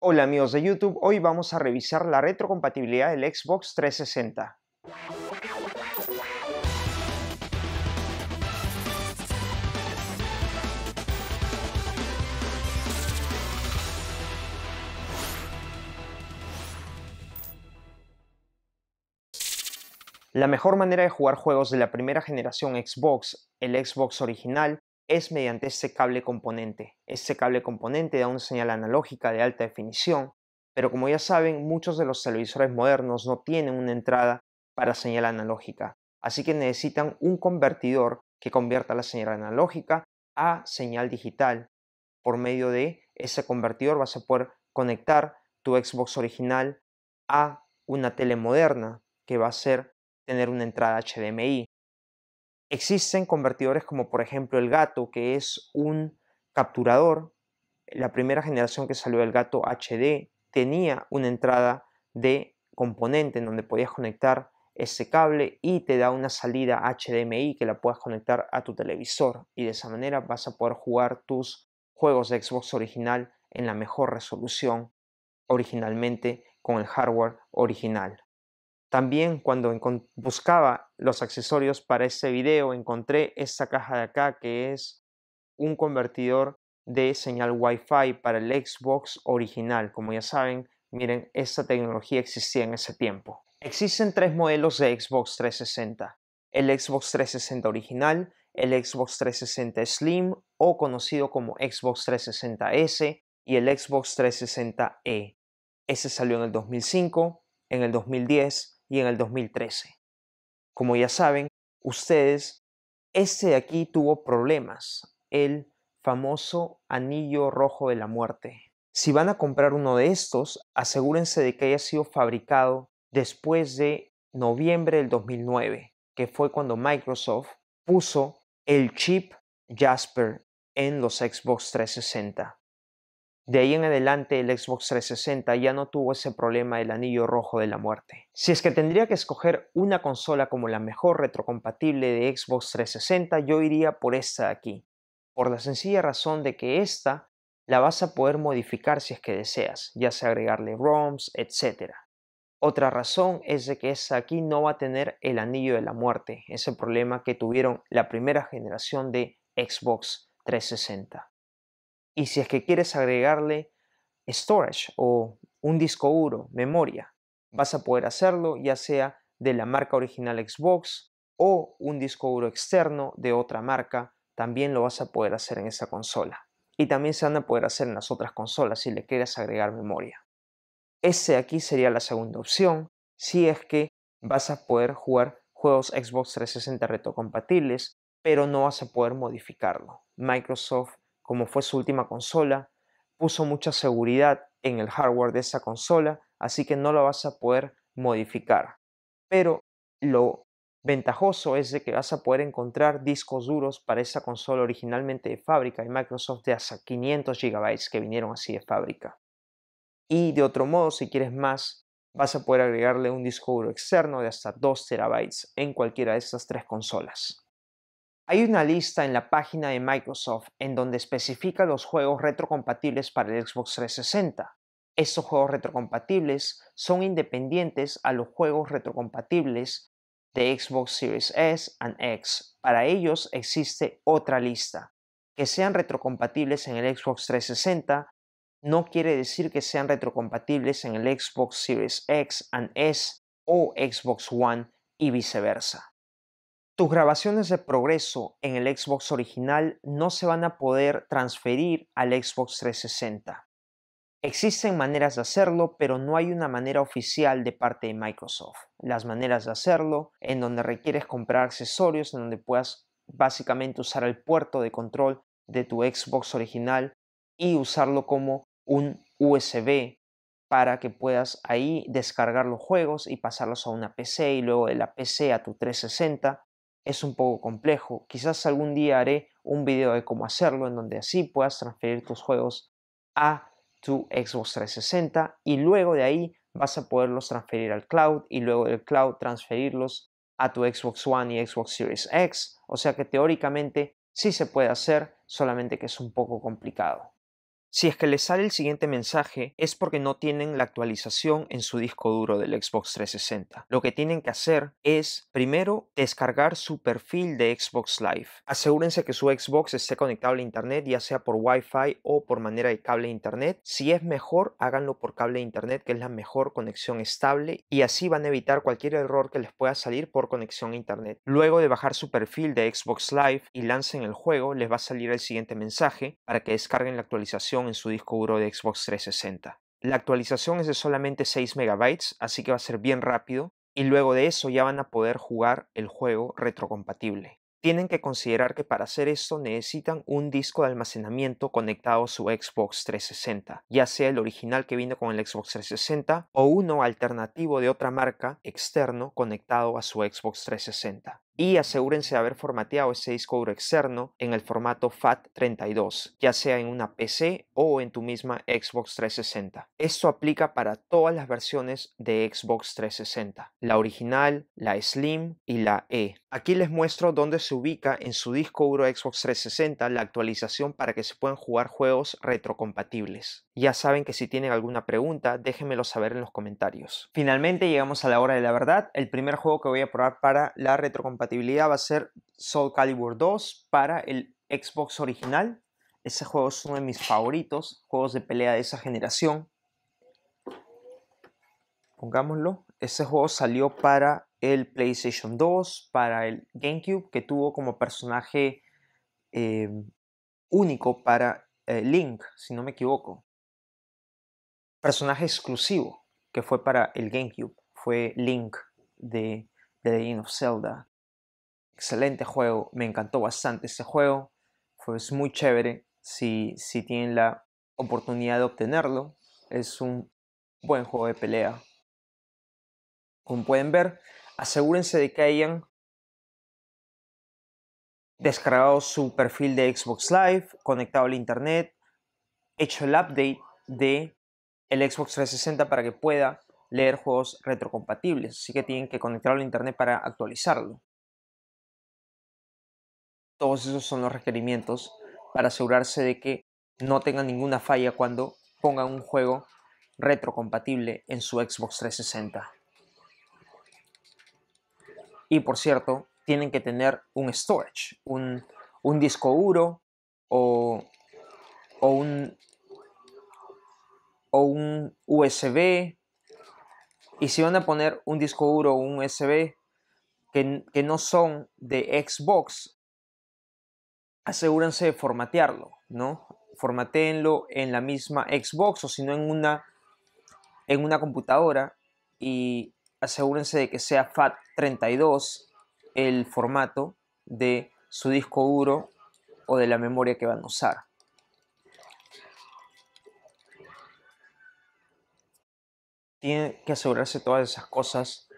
Hola amigos de YouTube, hoy vamos a revisar la retrocompatibilidad del Xbox 360. La mejor manera de jugar juegos de la primera generación Xbox, el Xbox original, es mediante ese cable componente. Ese cable componente da una señal analógica de alta definición, pero como ya saben, muchos de los televisores modernos no tienen una entrada para señal analógica, así que necesitan un convertidor que convierta la señal analógica a señal digital. Por medio de ese convertidor vas a poder conectar tu Xbox original a una tele moderna que va a ser tener una entrada HDMI. Existen convertidores como por ejemplo el Gato, que es un capturador. La primera generación que salió del Gato HD tenía una entrada de componente en donde podías conectar ese cable y te da una salida HDMI que la puedes conectar a tu televisor y de esa manera vas a poder jugar tus juegos de Xbox original en la mejor resolución originalmente con el hardware original. También cuando buscaba los accesorios para ese video encontré esta caja de acá que es un convertidor de señal Wi-Fi para el Xbox original. Como ya saben, miren, esta tecnología existía en ese tiempo. Existen tres modelos de Xbox 360. El Xbox 360 original, el Xbox 360 Slim o conocido como Xbox 360S y el Xbox 360E. Ese salió en el 2005, en el 2010 y en el 2013. Como ya saben, ustedes, este de aquí tuvo problemas, el famoso anillo rojo de la muerte. Si van a comprar uno de estos, asegúrense de que haya sido fabricado después de noviembre del 2009, que fue cuando Microsoft puso el chip Jasper en los Xbox 360. De ahí en adelante el Xbox 360 ya no tuvo ese problema del anillo rojo de la muerte. Si es que tendría que escoger una consola como la mejor retrocompatible de Xbox 360, yo iría por esta de aquí, por la sencilla razón de que esta la vas a poder modificar si es que deseas, ya sea agregarle ROMs, etc. Otra razón es de que esta aquí no va a tener el anillo de la muerte, ese problema que tuvieron la primera generación de Xbox 360 y si es que quieres agregarle storage o un disco duro, memoria, vas a poder hacerlo ya sea de la marca original Xbox o un disco duro externo de otra marca, también lo vas a poder hacer en esa consola. Y también se van a poder hacer en las otras consolas si le quieres agregar memoria. Ese aquí sería la segunda opción, si es que vas a poder jugar juegos Xbox 360 compatibles, pero no vas a poder modificarlo. Microsoft como fue su última consola, puso mucha seguridad en el hardware de esa consola, así que no la vas a poder modificar. Pero lo ventajoso es de que vas a poder encontrar discos duros para esa consola originalmente de fábrica y Microsoft de hasta 500 GB que vinieron así de fábrica. Y de otro modo, si quieres más, vas a poder agregarle un disco duro externo de hasta 2 TB en cualquiera de esas tres consolas. Hay una lista en la página de Microsoft en donde especifica los juegos retrocompatibles para el Xbox 360. Estos juegos retrocompatibles son independientes a los juegos retrocompatibles de Xbox Series S and X. Para ellos existe otra lista. Que sean retrocompatibles en el Xbox 360 no quiere decir que sean retrocompatibles en el Xbox Series X and S o Xbox One y viceversa. Tus grabaciones de progreso en el Xbox original no se van a poder transferir al Xbox 360. Existen maneras de hacerlo, pero no hay una manera oficial de parte de Microsoft. Las maneras de hacerlo, en donde requieres comprar accesorios, en donde puedas básicamente usar el puerto de control de tu Xbox original y usarlo como un USB para que puedas ahí descargar los juegos y pasarlos a una PC y luego de la PC a tu 360 es un poco complejo. Quizás algún día haré un video de cómo hacerlo, en donde así puedas transferir tus juegos a tu Xbox 360 y luego de ahí vas a poderlos transferir al cloud y luego del cloud transferirlos a tu Xbox One y Xbox Series X. O sea que teóricamente sí se puede hacer, solamente que es un poco complicado. Si es que les sale el siguiente mensaje es porque no tienen la actualización en su disco duro del Xbox 360. Lo que tienen que hacer es primero descargar su perfil de Xbox Live. Asegúrense que su Xbox esté conectado a internet ya sea por Wi-Fi o por manera de cable internet. Si es mejor, háganlo por cable de internet que es la mejor conexión estable y así van a evitar cualquier error que les pueda salir por conexión a internet. Luego de bajar su perfil de Xbox Live y lancen el juego, les va a salir el siguiente mensaje para que descarguen la actualización en su disco duro de Xbox 360. La actualización es de solamente 6 MB, así que va a ser bien rápido, y luego de eso ya van a poder jugar el juego retrocompatible. Tienen que considerar que para hacer esto necesitan un disco de almacenamiento conectado a su Xbox 360, ya sea el original que vino con el Xbox 360 o uno alternativo de otra marca externo conectado a su Xbox 360 y asegúrense de haber formateado ese disco duro externo en el formato FAT32, ya sea en una PC o en tu misma Xbox 360. Esto aplica para todas las versiones de Xbox 360, la original, la Slim y la E. Aquí les muestro dónde se ubica en su disco duro Xbox 360 la actualización para que se puedan jugar juegos retrocompatibles. Ya saben que si tienen alguna pregunta, déjenmelo saber en los comentarios. Finalmente llegamos a la hora de la verdad, el primer juego que voy a probar para la retrocompatibilidad va a ser Soul Calibur 2 para el Xbox original. Ese juego es uno de mis favoritos, juegos de pelea de esa generación. Pongámoslo. Ese juego salió para el PlayStation 2, para el GameCube, que tuvo como personaje em, único para eh, Link, si no me equivoco. Personaje exclusivo que fue para el GameCube, fue Link de The Legend of Zelda. Excelente juego, me encantó bastante este juego, fue muy chévere si, si tienen la oportunidad de obtenerlo. Es un buen juego de pelea. Como pueden ver, asegúrense de que hayan descargado su perfil de Xbox Live, conectado al internet, hecho el update de el Xbox 360 para que pueda leer juegos retrocompatibles. Así que tienen que conectarlo al internet para actualizarlo. Todos esos son los requerimientos para asegurarse de que no tengan ninguna falla cuando pongan un juego retrocompatible en su Xbox 360. Y por cierto, tienen que tener un storage, un, disco duro o, un, o un USB. Y si van a poner un disco duro o un USB que no son de Xbox, asegúrense de formatearlo, ¿no? Formateenlo en la misma Xbox o si no en una, en una computadora y asegúrense de que sea FAT32 el formato de su disco duro o de la memoria que van a usar. Tienen que asegurarse todas esas cosas.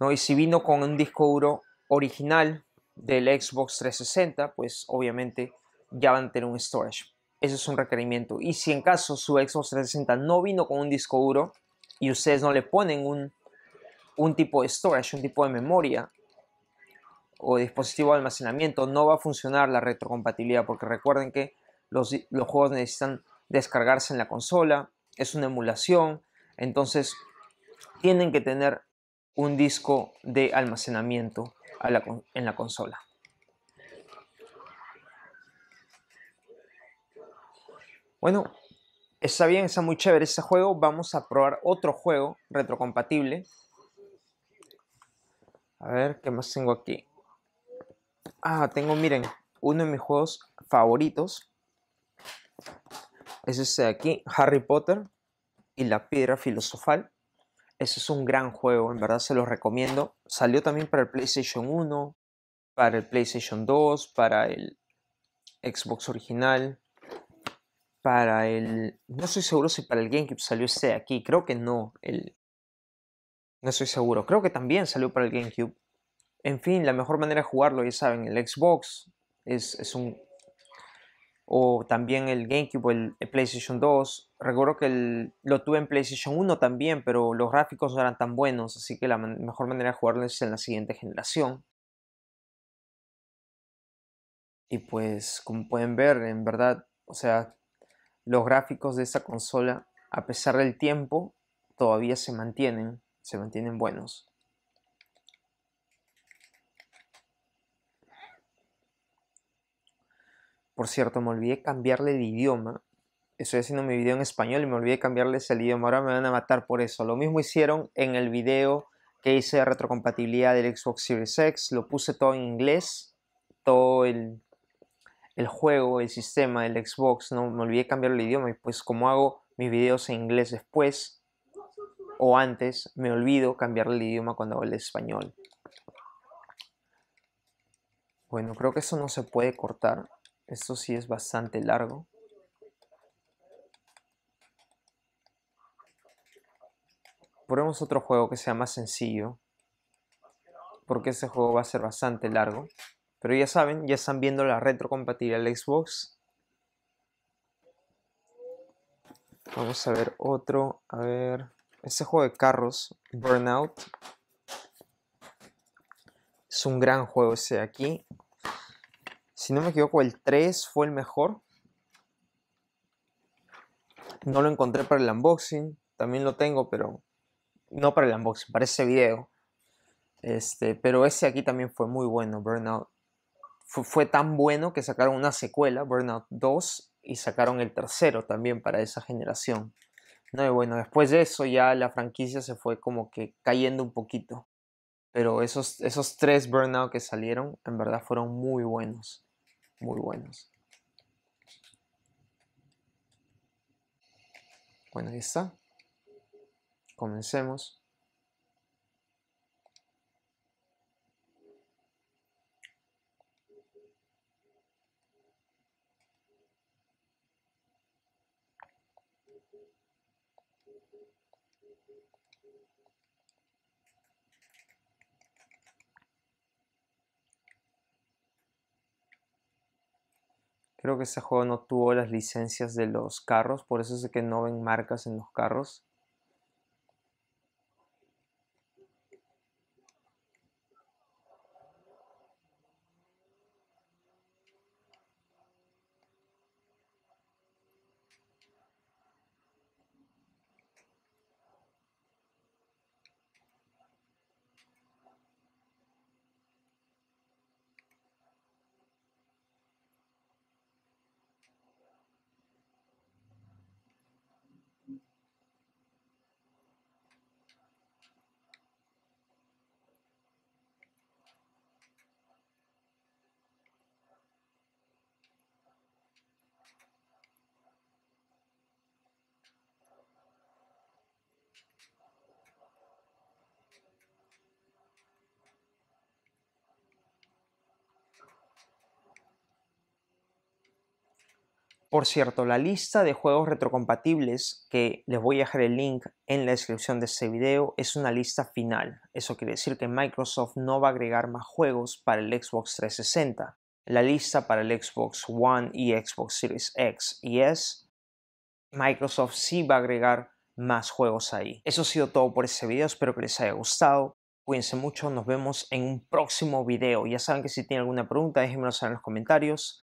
¿no? Y si vino con un disco duro original, del Xbox 360, pues obviamente ya van a tener un storage. Eso es un requerimiento. Y si en caso su Xbox 360 no vino con un disco duro y ustedes no le ponen un, un tipo de storage, un tipo de memoria o dispositivo de almacenamiento, no va a funcionar la retrocompatibilidad porque recuerden que los, los juegos necesitan descargarse en la consola, es una emulación, entonces tienen que tener un disco de almacenamiento en la consola. Bueno, está bien, está muy chévere ese juego. Vamos a probar otro juego retrocompatible. A ver, ¿qué más tengo aquí? Ah, tengo, miren, uno de mis juegos favoritos. Es este de aquí, Harry Potter y la piedra filosofal. Ese es un gran juego, en verdad se los recomiendo. Salió también para el PlayStation 1, para el PlayStation 2, para el Xbox original, para el... No estoy seguro si para el GameCube salió este de aquí, creo que no. El... No estoy seguro, creo que también salió para el GameCube. En fin, la mejor manera de jugarlo, ya saben, el Xbox es un o también el GameCube, o el PlayStation 2. Recuerdo que lo tuve en PlayStation 1 también, pero los gráficos no eran tan buenos, así que la mejor manera de jugarlo es en la siguiente generación. Y pues, como pueden ver, en verdad, o sea, los gráficos de esta consola, a pesar del tiempo, todavía se mantienen, se mantienen buenos. Por cierto, me olvidé cambiarle el idioma. Estoy haciendo mi video en español y me olvidé cambiarles el idioma. Ahora me van a matar por eso. Lo mismo hicieron en el video que hice de retrocompatibilidad del Xbox Series X. Lo puse todo en inglés. Todo el, juego, el sistema, del Xbox. No me olvidé cambiar el idioma. Y pues como hago mis videos en inglés después o antes, me olvido cambiarle el idioma cuando hago el español. Bueno, creo que eso no se puede cortar. Esto sí es bastante largo. Probemos otro juego que sea más sencillo. Porque este juego va a ser bastante largo. Pero ya saben, ya están viendo la retrocompatibilidad de Xbox. Vamos a ver otro. A ver. Ese juego de carros, Burnout. Es un gran juego ese de aquí. Si no me equivoco, el 3 fue el mejor. No lo encontré para el unboxing. También lo tengo, pero no para el unboxing, para ese video. Este, pero ese aquí también fue muy bueno, Burnout. Fue, tan bueno que sacaron una secuela, Burnout 2, y sacaron el tercero también para esa generación. No, y bueno, después de eso ya la franquicia se fue como que cayendo un poquito. Pero esos, esos tres Burnout que salieron, en verdad fueron muy buenos muy buenos. Bueno, ahí está. Comencemos. Creo que ese juego no tuvo las licencias de los carros, por eso es que no ven marcas en los carros. Por cierto, la lista de juegos retrocompatibles, que les voy a dejar el link en la descripción de este video, es una lista final. Eso quiere decir que Microsoft no va a agregar más juegos para el Xbox 360. La lista para el Xbox One y Xbox Series X y S, Microsoft sí va a agregar más juegos ahí. Eso ha sido todo por este video, espero que les haya gustado. Cuídense mucho, nos vemos en un próximo video. Ya saben que si tienen alguna pregunta, déjenmelo saber en los comentarios